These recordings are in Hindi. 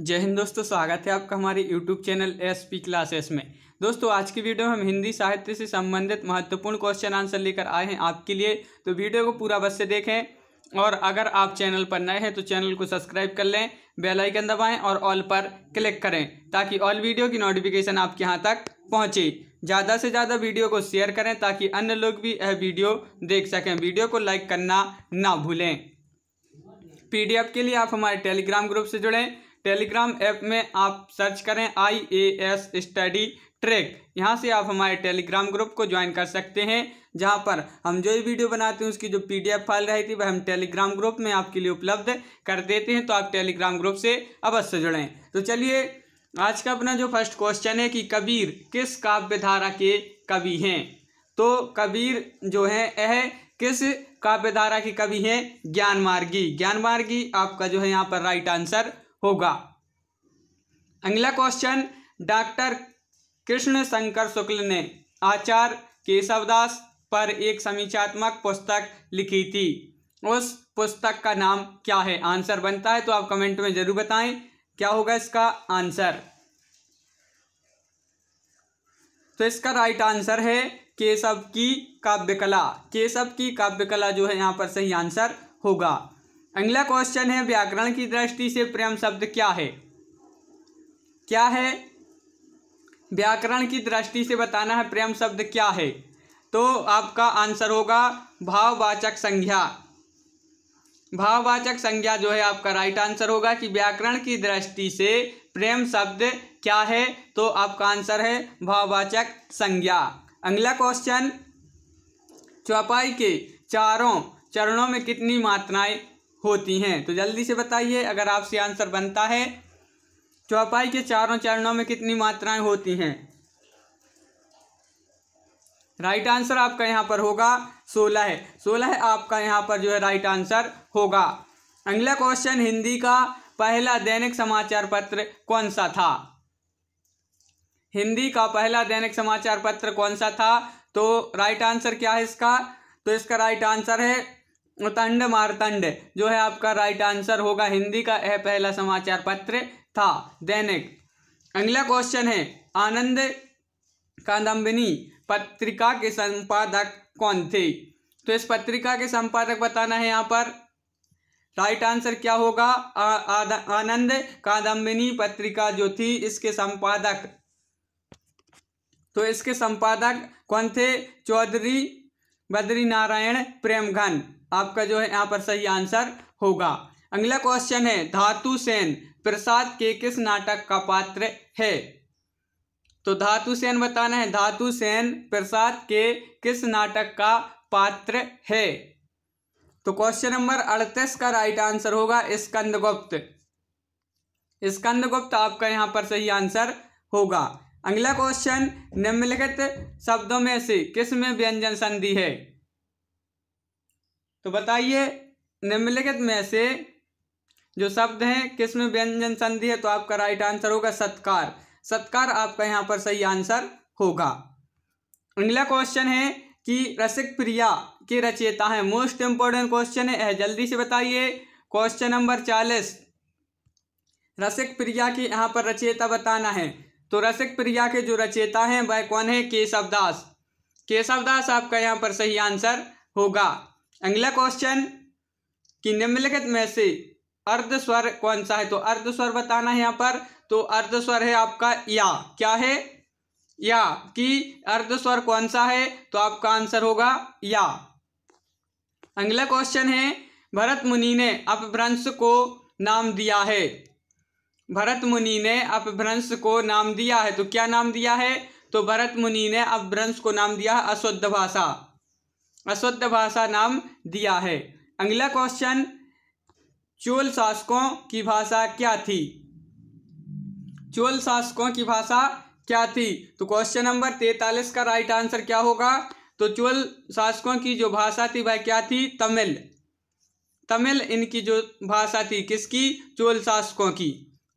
जय हिंद दोस्तों स्वागत है आपका हमारे YouTube channel S P classes में दोस्तों आज की वीडियो में हम हिंदी साहित्य से संबंधित महत्वपूर्ण क्वेश्चन आंसर लेकर आए हैं आपके लिए तो वीडियो को पूरा बस से देखें और अगर आप चैनल पर नए हैं तो चैनल को सब्सक्राइब कर लें बेल आइकन दबाएं और ऑल पर क्लिक करें ताकि ऑल वीडियो की नोटिफिकेशन आपके यहाँ तक पहुँचे ज़्यादा से ज़्यादा वीडियो को शेयर करें ताकि अन्य लोग भी यह वीडियो देख सकें वीडियो को लाइक करना ना भूलें पीडीएफ के लिए आप हमारे टेलीग्राम ग्रुप से जुड़ें टेलीग्राम ऐप में आप सर्च करें I A S study track यहाँ से आप हमारे टेलीग्राम ग्रुप को ज्वाइन कर सकते हैं जहाँ पर हम जो भी वीडियो बनाते हैं उसकी जो पीडीएफ फाइल रहती है वह हम टेलीग्राम ग्रुप में आपके लिए उपलब्ध कर देते हैं तो आप टेलीग्राम ग्रुप से अवश्य जुड़ें तो चलिए आज का अपना जो फर्स्ट क्वेश्चन है कि कबीर किस काव्य धारा के कवि हैं तो कबीर जो हैं यह किस काव्य धारा के कवि हैं ज्ञान मार्गी ज्ञान मार्गी आपका जो है यहाँ पर राइट आंसर होगा अगला क्वेश्चन डॉक्टर कृष्ण शंकर शुक्ल ने आचार्य केशवदास पर एक समीक्षात्मक पुस्तक लिखी थी उस पुस्तक का नाम क्या है आंसर बनता है तो आप कमेंट में जरूर बताएं क्या होगा इसका आंसर तो इसका राइट आंसर है केशव की काव्य कला केशव की काव्यकला जो है यहाँ पर सही आंसर होगा अगला क्वेश्चन है व्याकरण की दृष्टि से प्रेम शब्द क्या है क्या है व्याकरण की दृष्टि से बताना है प्रेम शब्द क्या है तो आपका आंसर होगा भाववाचक संज्ञा भाववाचक संज्ञा जो है आपका राइट आंसर होगा कि व्याकरण की दृष्टि से प्रेम शब्द क्या है तो आपका आंसर है भाववाचक संज्ञा अगला क्वेश्चन चौपाई के चारों चरणों में कितनी मात्राएं होती हैं तो जल्दी से बताइए अगर आपसे आंसर बनता है चौपाई के चारों चरणों में कितनी मात्राएं होती हैं राइट आंसर आपका यहां पर होगा सोलह है सोलह आपका यहां पर जो है राइट आंसर होगा अगला क्वेश्चन हिंदी का पहला दैनिक समाचार पत्र कौन सा था हिंदी का पहला दैनिक समाचार पत्र कौन सा था तो राइट आंसर क्या है इसका तो इसका राइट आंसर है तंड मारतंड जो है आपका राइट आंसर होगा हिंदी का यह पहला समाचार पत्र था दैनिक अगला क्वेश्चन है आनंद कादम्बिनी पत्रिका के संपादक कौन थे तो इस पत्रिका के संपादक बताना है यहाँ पर राइट आंसर क्या होगा आनंद कादम्बिनी पत्रिका जो थी इसके संपादक तो इसके संपादक कौन थे चौधरी बद्री नारायण प्रेमघन आपका जो है यहाँ पर सही आंसर होगा अगला क्वेश्चन है धातु सेन प्रसाद के किस नाटक का पात्र है तो धातु सेन बताना है धातु सेन प्रसाद के किस नाटक का पात्र है तो क्वेश्चन नंबर अड़तीस का राइट आंसर होगा स्कंदगुप्त स्कंदगुप्त आपका यहां पर सही आंसर होगा अगला क्वेश्चन निम्नलिखित शब्दों में से किस में व्यंजन संधि है तो बताइए निम्नलिखित में से जो शब्द हैं किस में व्यंजन संधि है तो आपका राइट आंसर होगा सत्कार सत्कार आपका यहाँ पर सही आंसर होगा अगला क्वेश्चन है कि रसिक प्रिया के रचयिता है मोस्ट इंपॉर्टेंट क्वेश्चन है जल्दी से बताइए क्वेश्चन नंबर चालीस रसिक प्रिया की यहाँ पर रचयिता बताना है तो रसिक प्रिया के जो रचयिता है वह कौन है केशव दास केशव दास आपका यहाँ पर सही आंसर होगा अगला क्वेश्चन कि निम्नलिखित में से अर्ध स्वर कौन सा है तो अर्ध स्वर बताना है यहां पर तो अर्ध स्वर है आपका या क्या है या कि अर्ध स्वर कौन सा है तो आपका आंसर होगा या अगला क्वेश्चन है भरत मुनि ने अपभ्रंश को नाम दिया है भरत मुनि ने अपभ्रंश को नाम दिया है तो क्या नाम दिया है तो भरत मुनि ने अपभ्रंश को नाम दिया है अशुद्ध भाषा अशुद्ध भाषा नाम दिया है अगला क्वेश्चन चोल शासकों की भाषा क्या थी चोल शासकों की भाषा क्या थी तो क्वेश्चन नंबर तैतालीस का राइट आंसर क्या होगा तो चोल शासकों की जो भाषा थी वह क्या थी तमिल तमिल इनकी जो भाषा थी किसकी चोल शासकों की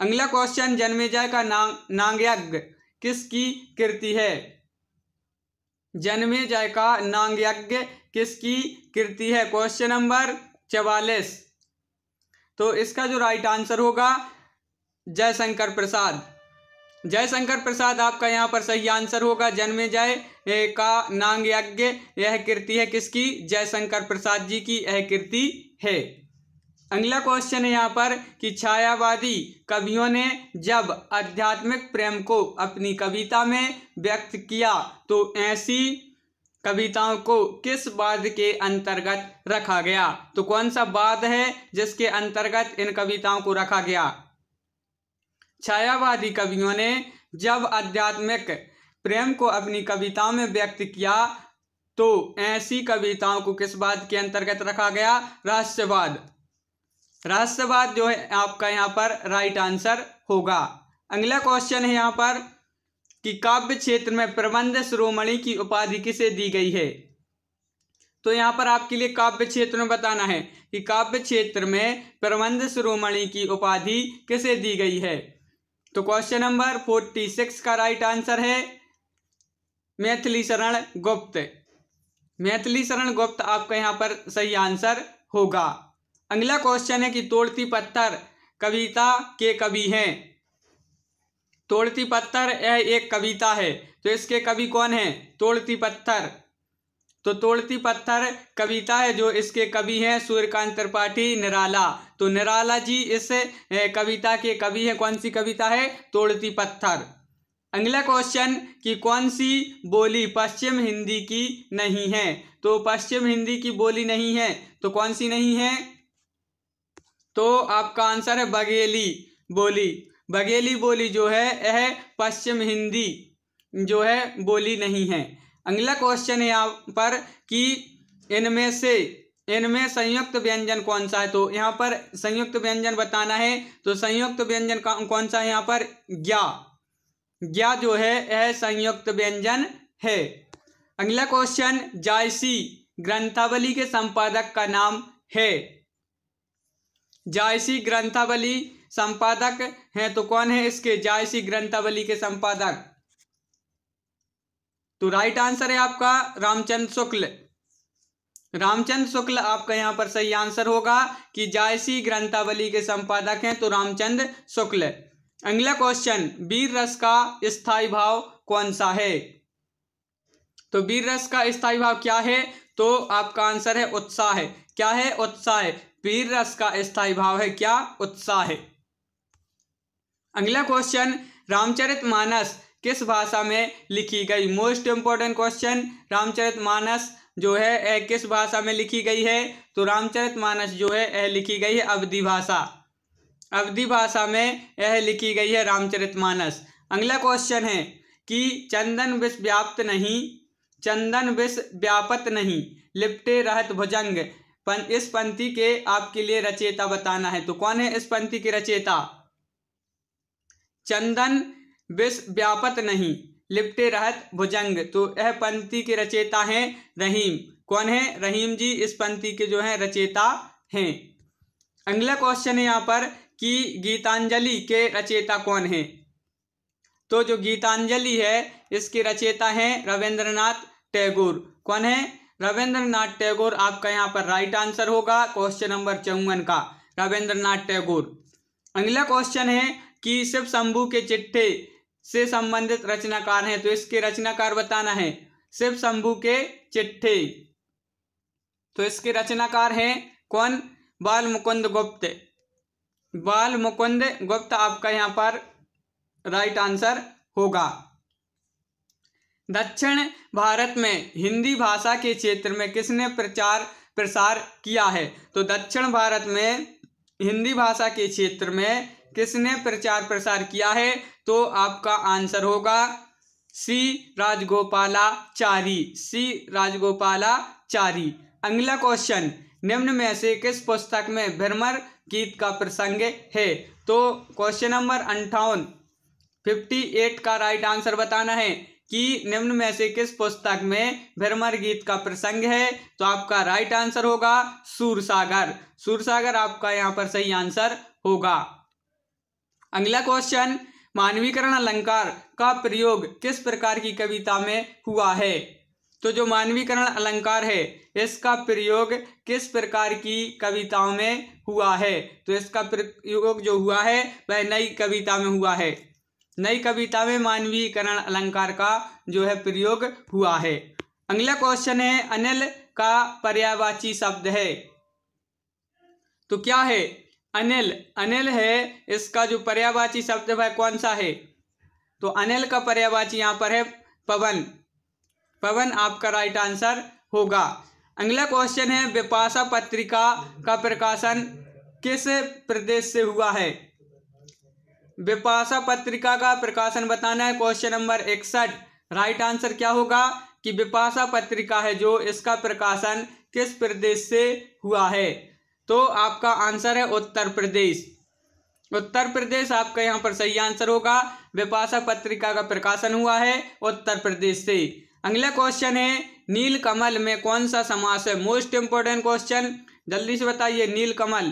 अगला क्वेश्चन जन्मेजय का नाम नांग किसकी कृति है जन्मेजय का नांगयज्ञ किसकी कृति है क्वेश्चन नंबर चवालीस तो इसका जो राइट आंसर होगा जयशंकर प्रसाद जयशंकर प्रसाद आपका यहाँ पर सही आंसर होगा जन्मे जय का नांग यज्ञ यह कृति है किसकी जयशंकर प्रसाद जी की यह कृति है अगला क्वेश्चन है यहाँ पर कि छायावादी कवियों ने जब आध्यात्मिक प्रेम को अपनी कविता में व्यक्त किया तो ऐसी कविताओं को किस वाद के अंतर्गत रखा गया तो कौन सा वाद है जिसके अंतर्गत इन कविताओं को रखा गया छायावादी कवियों ने जब आध्यात्मिक प्रेम को अपनी कविताओं में व्यक्त किया तो ऐसी कविताओं को किस बात के अंतर्गत रखा गया रहस्यवाद रहस्यवाद जो है आपका यहाँ पर राइट आंसर होगा अगला क्वेश्चन है यहाँ पर कि काव्य क्षेत्र में प्रबंध श्रोमणी की उपाधि किसे दी गई है तो यहाँ पर आपके लिए काव्य क्षेत्र में बताना है कि काव्य क्षेत्र में प्रबंध श्रोमणी की उपाधि किसे दी गई है तो क्वेश्चन नंबर फोर्टी सिक्स का राइट आंसर है मैथिली शरण गुप्त मैथिली शरण गुप्त आपका यहाँ पर सही आंसर होगा अगला क्वेश्चन है कि तोड़ती पत्थर कविता के कवि हैं तोड़ती पत्थर यह एक कविता है तो इसके कवि कौन है तोड़ती पत्थर तो तोड़ती पत्थर कविता है जो इसके कवि हैं सूर्यकांत त्रिपाठी निराला तो निराला जी इस कविता के कवि हैं कौन सी कविता है तोड़ती पत्थर अगला क्वेश्चन कि कौन सी बोली पश्चिम हिंदी की नहीं है तो पश्चिम हिंदी की बोली नहीं है तो कौन सी नहीं है तो आपका आंसर है बघेली बोली बघेली बोली जो है यह पश्चिम हिंदी जो है बोली नहीं है अगला क्वेश्चन है यहाँ पर कि इनमें से इनमें संयुक्त व्यंजन कौन सा है तो यहाँ पर संयुक्त व्यंजन बताना है तो संयुक्त व्यंजन कौन सा है यहाँ पर ज्ञा ज्ञा जो है यह संयुक्त व्यंजन है अगला क्वेश्चन जायसी ग्रंथावली के संपादक का नाम है जायसी ग्रंथावली संपादक हैं तो कौन है इसके जायसी ग्रंथावली के संपादक तो राइट आंसर है आपका रामचंद्र शुक्ल रामचंद्र शुक्ल आपका यहां पर सही आंसर होगा कि जायसी ग्रंथावली के संपादक हैं तो रामचंद्र शुक्ल अगला क्वेश्चन वीर रस का स्थाई भाव कौन सा है तो वीर रस का स्थायी भाव क्या है तो आपका आंसर है उत्साह है क्या है उत्साह है वीर रस का स्थाई भाव है क्या उत्साह है अगला क्वेश्चन रामचरित मानस किस भाषा में लिखी गई most important question Ramcharitmanas जो है ए किस भाषा में लिखी गई है तो रामचरित मानस जो है यह लिखी गई है अवधि भाषा अवधि भाषा में यह लिखी गई है रामचरित मानस अगला क्वेश्चन है कि चंदन विष व्याप्त नहीं चंदन विष व्यापत नहीं लिपटे रहत भुजंग पन, इस पंक्ति के आपके लिए रचेता बताना है तो कौन है इस पंक्ति के रचेता चंदन विश्व व्यापत नहीं लिपटे रहत भुजंग तो यह पंक्ति के रचेता हैं रहीम कौन है रहीम जी इस पंक्ति के जो है रचेता हैं अगला क्वेश्चन है यहाँ पर कि गीतांजलि के रचेता कौन है तो जो गीतांजलि है इसके रचेता हैं रविंद्रनाथ टैगोर कौन है रविंद्रनाथ टैगोर आपका यहाँ पर राइट आंसर होगा क्वेश्चन नंबर चौवन का रविंद्रनाथ टैगोर अगला क्वेश्चन है कि शिव शंभु के चिट्ठे से संबंधित रचनाकार हैं तो इसके रचनाकार बताना है शिव शंभु के चिट्ठे तो इसके रचनाकार हैं कौन बाल मुकुंद गुप्त बाल मुकुंद गुप्त आपका यहाँ पर राइट आंसर होगा दक्षिण भारत में हिंदी भाषा के क्षेत्र में किसने प्रचार प्रसार किया है तो दक्षिण भारत में हिंदी भाषा के क्षेत्र में किसने प्रचार प्रसार किया है तो आपका आंसर होगा सी राजगोपालाचारी सी राजगोपालाचारी अगला क्वेश्चन निम्न में से किस पुस्तक में भ्रमर गीत का प्रसंग है तो क्वेश्चन नंबर अंठावन फिफ्टी एट का राइट आंसर बताना है कि निम्न में से किस पुस्तक में भ्रमर गीत का प्रसंग है तो आपका राइट आंसर होगा सूरसागर सूरसागर आपका यहाँ पर सही आंसर होगा अगला क्वेश्चन मानवीकरण अलंकार का प्रयोग किस प्रकार की कविता में हुआ है तो जो मानवीकरण अलंकार है इसका प्रयोग किस प्रकार की कविताओं में हुआ है तो इसका प्रयोग जो हुआ है वह नई कविता में हुआ है नई कविता में मानवीकरण अलंकार का जो है प्रयोग हुआ है अगला क्वेश्चन है अनिल का पर्यावाची शब्द है तो क्या है अनिल अनिल है इसका जो पर्यावाची शब्द है कौन सा है तो अनिल का पर्यावाची यहाँ पर है पवन पवन आपका राइट आंसर होगा अगला क्वेश्चन है विपाशा पत्रिका का प्रकाशन किस प्रदेश से हुआ है विपाशा पत्रिका का प्रकाशन बताना है क्वेश्चन नंबर इकसठ राइट आंसर क्या होगा कि विपाशा पत्रिका है जो इसका प्रकाशन किस प्रदेश से हुआ है तो आपका आंसर है उत्तर प्रदेश उत्तर प्रदेश आपका यहाँ पर सही आंसर होगा विपाशा पत्रिका का प्रकाशन हुआ है उत्तर प्रदेश से अगला क्वेश्चन है नील कमल में कौन सा समास है मोस्ट इंपोर्टेंट क्वेश्चन जल्दी से बताइए नील कमल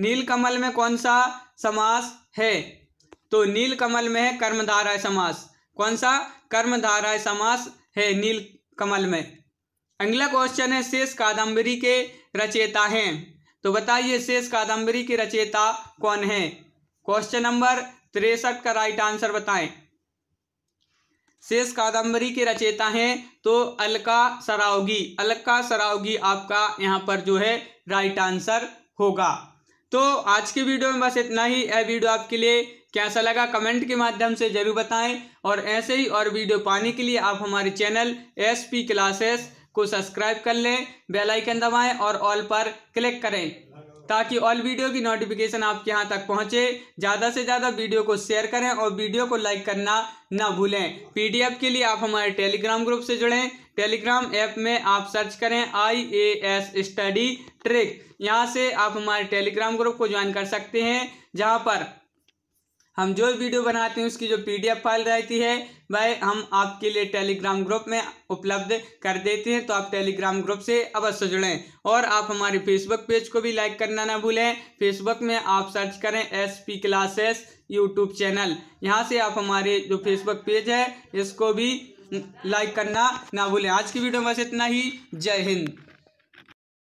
नील कमल में कौन सा समास है तो नील कमल में है कर्मधारय समास कौन सा कर्मधारय समास है नील कमल में अगला क्वेश्चन है शेष कादम्बरी के रचेता हैं तो बताइए शेष कादंबरी के रचेता कौन है क्वेश्चन नंबर तिरसठ का राइट आंसर बताएं शेष कादम्बरी के रचेता हैं तो अलका सरावगी अलका सरावगी आपका यहाँ पर जो है राइट आंसर होगा तो आज के वीडियो में बस इतना ही यह वीडियो आपके लिए कैसा लगा कमेंट के माध्यम से जरूर बताएं और ऐसे ही और वीडियो पाने के लिए आप हमारे चैनल एस पी क्लासेस को सब्सक्राइब कर लें बेल आइकन दबाएं और ऑल पर क्लिक करें ताकि ऑल वीडियो की नोटिफिकेशन आपके यहाँ तक पहुँचे ज़्यादा से ज़्यादा वीडियो को शेयर करें और वीडियो को लाइक करना ना भूलें पीडीएफ के लिए आप हमारे टेलीग्राम ग्रुप से जुड़ें टेलीग्राम ऐप में आप सर्च करें I A S study trick यहाँ से आप हमारे टेलीग्राम ग्रुप को ज्वाइन कर सकते हैं जहाँ पर हम जो वीडियो बनाते हैं उसकी जो पीडीएफ फाइल रहती है वह हम आपके लिए टेलीग्राम ग्रुप में उपलब्ध कर देते हैं तो आप टेलीग्राम ग्रुप से अवश्य जुड़ें और आप हमारे फेसबुक पेज को भी लाइक करना ना भूलें फेसबुक में आप सर्च करें S P classes YouTube channel यहाँ से आप हमारे जो फेसबुक पेज है इसको भी लाइक करना ना भूलें आज की वीडियो में बस इतना ही जय हिंद